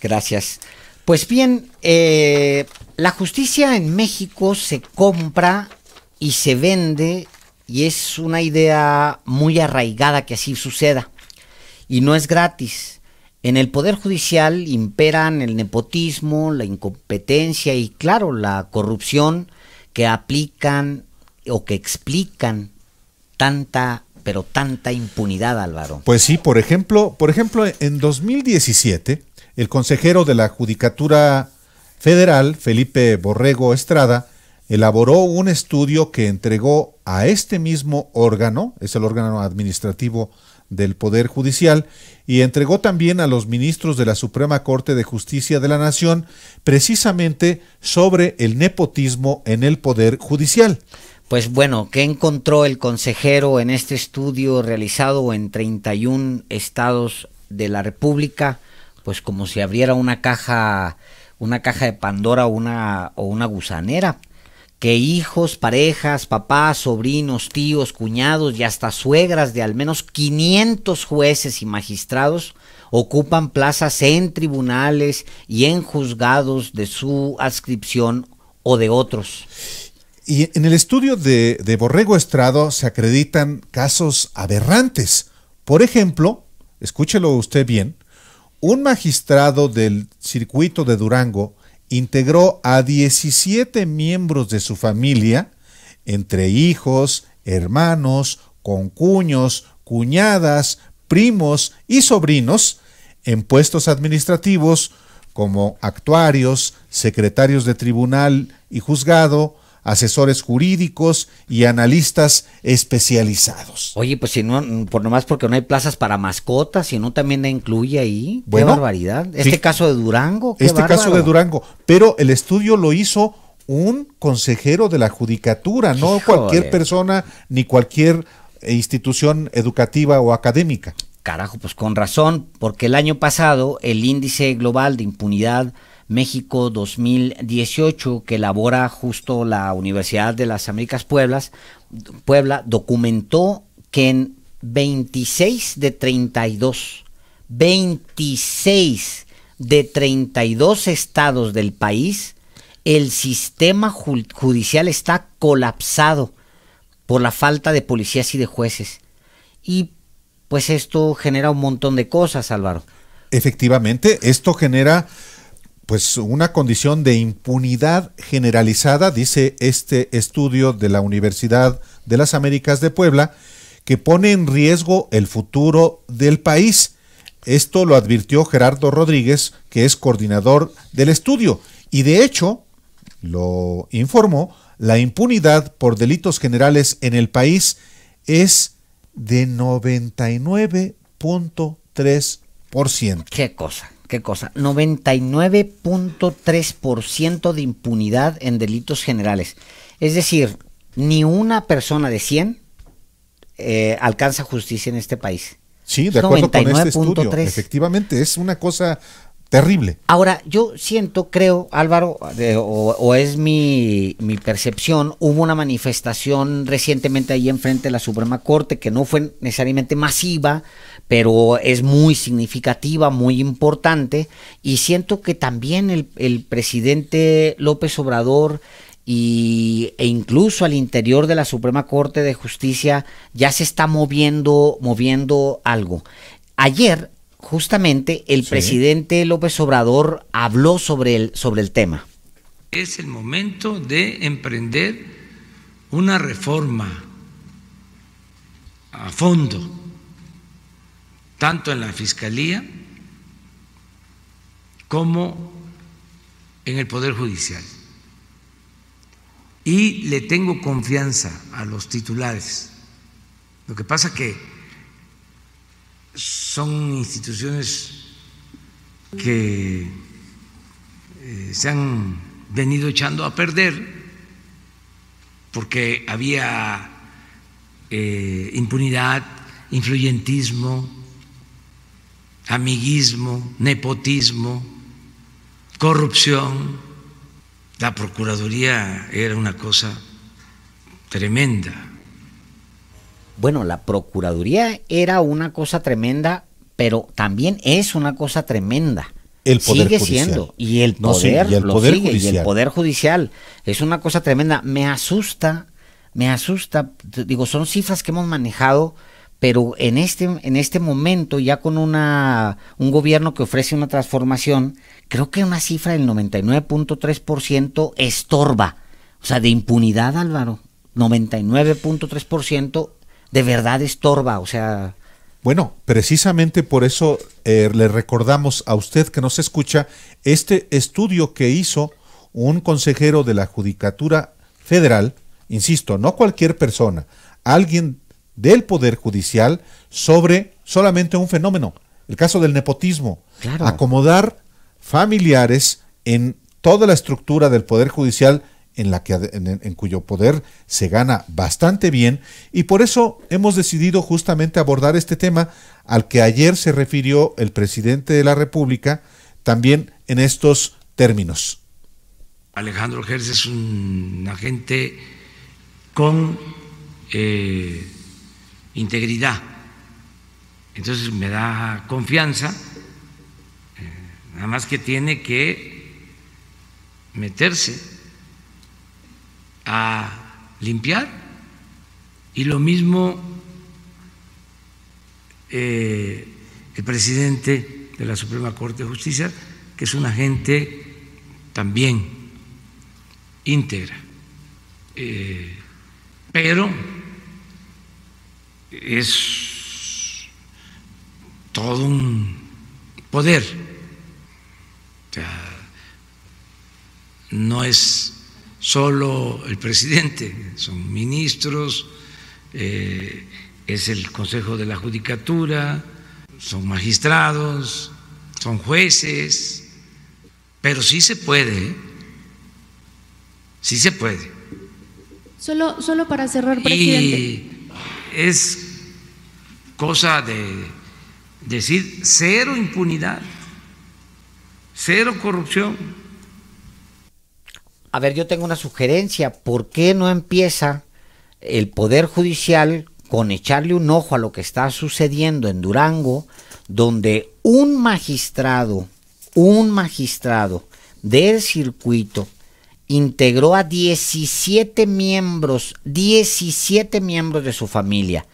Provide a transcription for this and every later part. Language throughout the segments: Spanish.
Gracias. Pues bien, eh, la justicia en México se compra y se vende y es una idea muy arraigada que así suceda. Y no es gratis. En el Poder Judicial imperan el nepotismo, la incompetencia y claro, la corrupción que aplican o que explican tanta pero tanta impunidad, Álvaro. Pues sí, por ejemplo, por ejemplo, en 2017, el consejero de la Judicatura Federal, Felipe Borrego Estrada, elaboró un estudio que entregó a este mismo órgano, es el órgano administrativo del Poder Judicial, y entregó también a los ministros de la Suprema Corte de Justicia de la Nación precisamente sobre el nepotismo en el Poder Judicial. Pues bueno, ¿qué encontró el consejero en este estudio realizado en 31 estados de la República? Pues como si abriera una caja, una caja de Pandora o una, o una gusanera, que hijos, parejas, papás, sobrinos, tíos, cuñados y hasta suegras de al menos 500 jueces y magistrados ocupan plazas en tribunales y en juzgados de su adscripción o de otros. Y en el estudio de, Borrego Estrado se acreditan casos aberrantes. Por ejemplo, escúchelo usted bien, un magistrado del circuito de Durango integró a 17 miembros de su familia, entre hijos, hermanos, concuños, cuñadas, primos y sobrinos, en puestos administrativos como actuarios, secretarios de tribunal y juzgado, asesores jurídicos y analistas especializados. Oye, pues si no, por nomás porque no hay plazas para mascotas, si no también la incluye ahí. Bueno, qué barbaridad. Este caso de Durango. Qué este caso de Durango. Pero el estudio lo hizo un consejero de la judicatura, no cualquier persona ni cualquier institución educativa o académica. Carajo, pues con razón, porque el año pasado el índice global de impunidad México 2018 que elabora justo la Universidad de las Américas Pueblas, Puebla documentó que en 26 de 32, 26 de 32 estados del país, el sistema judicial está colapsado por la falta de policías y de jueces. Y pues esto genera un montón de cosas, Álvaro. Efectivamente, esto genera pues una condición de impunidad generalizada, dice este estudio de la Universidad de las Américas de Puebla, que pone en riesgo el futuro del país. Esto lo advirtió Gerardo Rodríguez, que es coordinador del estudio, y de hecho, lo informó, la impunidad por delitos generales en el país es de 99.3%. ¿Qué cosa? qué cosa, 99.3% de impunidad en delitos generales. Es decir, ni una persona de 100 eh, alcanza justicia en este país. Sí, de acuerdo con este estudio. Efectivamente, es una cosa terrible. Ahora, yo siento, creo, Álvaro, o, es mi, percepción, hubo una manifestación recientemente ahí enfrente de la Suprema Corte que no fue necesariamente masiva, pero es muy significativa, muy importante, y siento que también el, presidente López Obrador y, e incluso al interior de la Suprema Corte de Justicia ya se está moviendo, moviendo algo. Ayer justamente el presidente López Obrador habló sobre el, sobre el tema. Es el momento de emprender una reforma a fondo, tanto en la Fiscalía como en el Poder Judicial. Y le tengo confianza a los titulares. Lo que pasa que son instituciones que eh, se han venido echando a perder porque había eh, impunidad, influyentismo, amiguismo, nepotismo, corrupción. La Procuraduría era una cosa tremenda. Bueno, la Procuraduría era una cosa tremenda, pero también es una cosa tremenda. El poder sigue siendo y el poder, el lo poder sigue, judicial. y el poder judicial es una cosa tremenda. Me asusta, me asusta. Digo, son cifras que hemos manejado, pero en este en este momento ya con una un gobierno que ofrece una transformación, creo que una cifra del 99.3% estorba, o sea, de impunidad, Álvaro. 99.3% de verdad estorba, o sea... Bueno, precisamente por eso eh, le recordamos a usted que nos escucha este estudio que hizo un consejero de la Judicatura Federal, insisto, no cualquier persona, alguien del Poder Judicial sobre solamente un fenómeno, el caso del nepotismo, acomodar familiares en toda la estructura del Poder Judicial en, la que, en, cuyo poder se gana bastante bien y por eso hemos decidido justamente abordar este tema al que ayer se refirió el presidente de la República también en estos términos. Alejandro Gers es un agente con eh, integridad, entonces me da confianza, eh, nada más que tiene que meterse a limpiar y lo mismo eh, el presidente de la Suprema Corte de Justicia, que es un agente también íntegra. Eh, pero es todo un poder. no es solo el presidente, son ministros, eh, es el Consejo de la Judicatura, son magistrados, son jueces, pero sí se puede, ¿eh? sí se puede. Solo, solo para cerrar, presidente. Y es cosa de decir cero impunidad, cero corrupción a ver, yo tengo una sugerencia, ¿por qué no empieza el Poder Judicial con echarle un ojo a lo que está sucediendo en Durango, donde un magistrado, un magistrado del circuito, integró a 17 miembros, 17 miembros de su familia,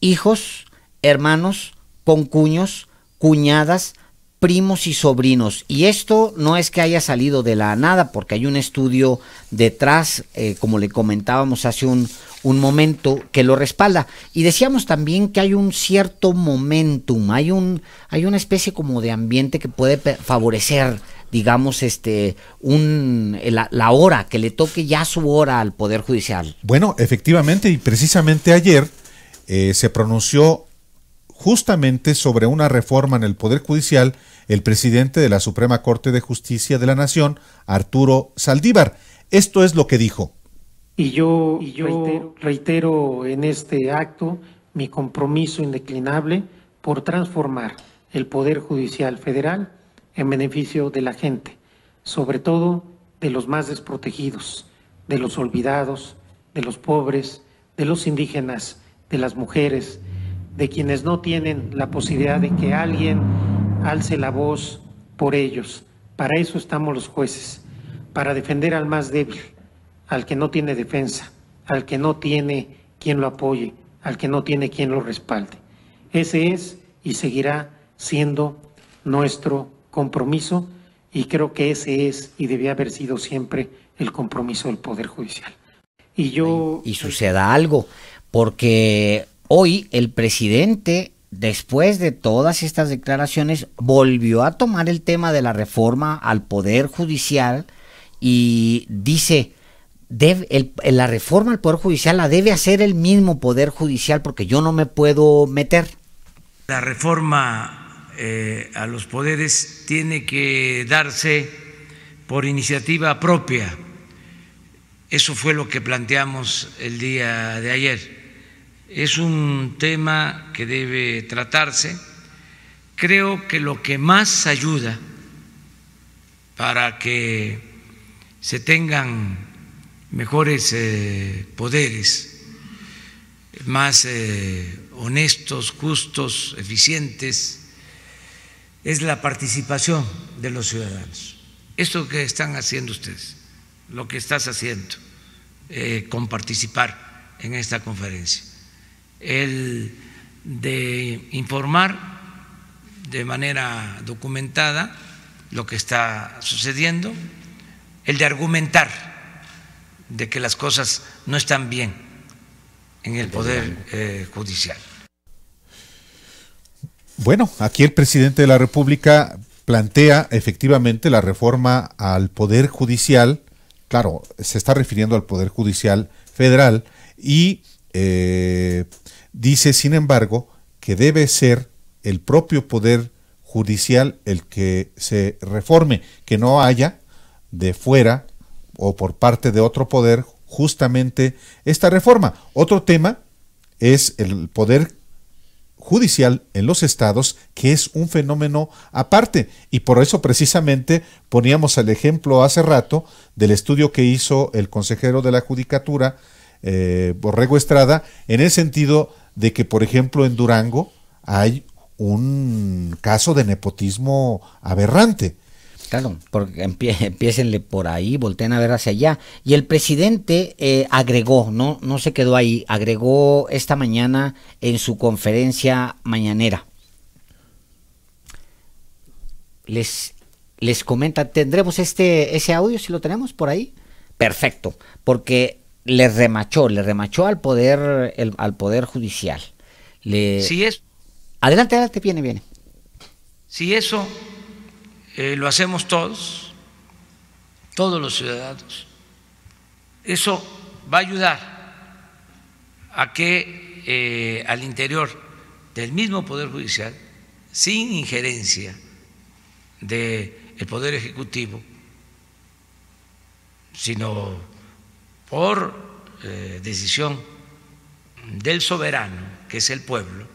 hijos, hermanos, concuños, cuñadas, primos y sobrinos. Y esto no es que haya salido de la nada, porque hay un estudio detrás, eh, como le comentábamos hace un, momento, que lo respalda. Y decíamos también que hay un cierto momentum, hay, un, hay una especie como de ambiente que puede favorecer digamos, este, un, eh, la, hora, que le toque ya su hora al Poder Judicial. Bueno, efectivamente, y precisamente ayer eh, se pronunció justamente sobre una reforma en el Poder Judicial el presidente de la Suprema Corte de Justicia de la Nación, Arturo Saldívar. Esto es lo que dijo. Y yo, reitero, reitero en este acto mi compromiso indeclinable por transformar el Poder Judicial Federal en beneficio de la gente, sobre todo de los más desprotegidos, de los olvidados, de los pobres, de los indígenas, de las mujeres, de quienes no tienen la posibilidad de que alguien alce la voz por ellos. Para eso estamos los jueces, para defender al más débil, al que no tiene defensa, al que no tiene quien lo apoye, al que no tiene quien lo respalde. Ese es y seguirá siendo nuestro compromiso y creo que ese es y debía haber sido siempre el compromiso del Poder Judicial. Y yo... Y suceda algo, porque hoy el presidente después de todas estas declaraciones, volvió a tomar el tema de la reforma al Poder Judicial y dice, la reforma al Poder Judicial la debe hacer el mismo Poder Judicial porque yo no me puedo meter. La reforma eh, a los poderes tiene que darse por iniciativa propia. Eso fue lo que planteamos el día de ayer es un tema que debe tratarse. Creo que lo que más ayuda para que se tengan mejores eh, poderes, más eh, honestos, justos, eficientes, es la participación de los ciudadanos. Esto que están haciendo ustedes, lo que estás haciendo eh, con participar en esta conferencia el de informar de manera documentada lo que está sucediendo, el de argumentar de que las cosas no están bien en el Poder eh, Judicial. Bueno, aquí el presidente de la República plantea efectivamente la reforma al Poder Judicial, claro, se está refiriendo al Poder Judicial Federal, y eh, dice, sin embargo, que debe ser el propio poder judicial el que se reforme, que no haya de fuera o por parte de otro poder justamente esta reforma. Otro tema es el poder judicial en los estados, que es un fenómeno aparte. Y por eso precisamente poníamos el ejemplo hace rato del estudio que hizo el consejero de la Judicatura, Borrego eh, pues, Estrada, en el sentido de que, por ejemplo, en Durango hay un caso de nepotismo aberrante. Claro, porque por ahí, volteen a ver hacia allá. Y el presidente eh, agregó, no, no se quedó ahí, agregó esta mañana en su conferencia mañanera. Les, les comenta, ¿tendremos este, ese audio si lo tenemos por ahí? Perfecto, porque le remachó, le remachó al poder, el, al poder judicial. es... Adelante, adelante, viene, viene. Si eso eh, lo hacemos todos, todos los ciudadanos, eso va a ayudar a que eh, al interior del mismo Poder Judicial, sin injerencia del Poder Ejecutivo, sino por eh, decisión del soberano, que es el pueblo,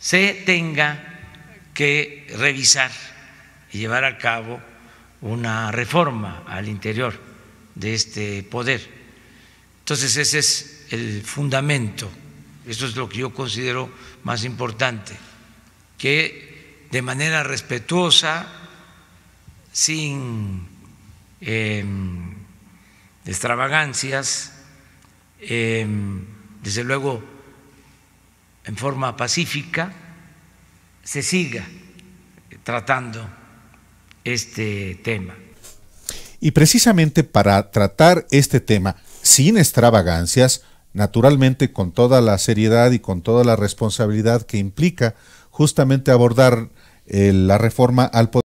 se tenga que revisar y llevar a cabo una reforma al interior de este poder. Entonces ese es el fundamento, eso es lo que yo considero más importante, que de manera respetuosa, sin... Em, extravagancias, em, desde luego en forma pacífica, se siga tratando este tema. Y precisamente para tratar este tema sin extravagancias, naturalmente con toda la seriedad y con toda la responsabilidad que implica justamente abordar eh, la reforma al poder.